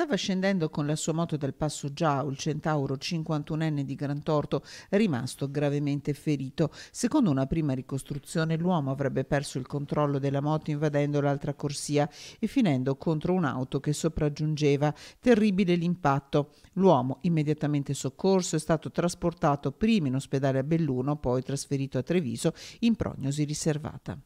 Stava scendendo con la sua moto dal Passo Già, il centauro 51enne di Gran Torto, rimasto gravemente ferito. Secondo una prima ricostruzione, l'uomo avrebbe perso il controllo della moto invadendo l'altra corsia e finendo contro un'auto che sopraggiungeva. Terribile l'impatto. L'uomo, immediatamente soccorso, è stato trasportato prima in ospedale a Belluno, poi trasferito a Treviso in prognosi riservata.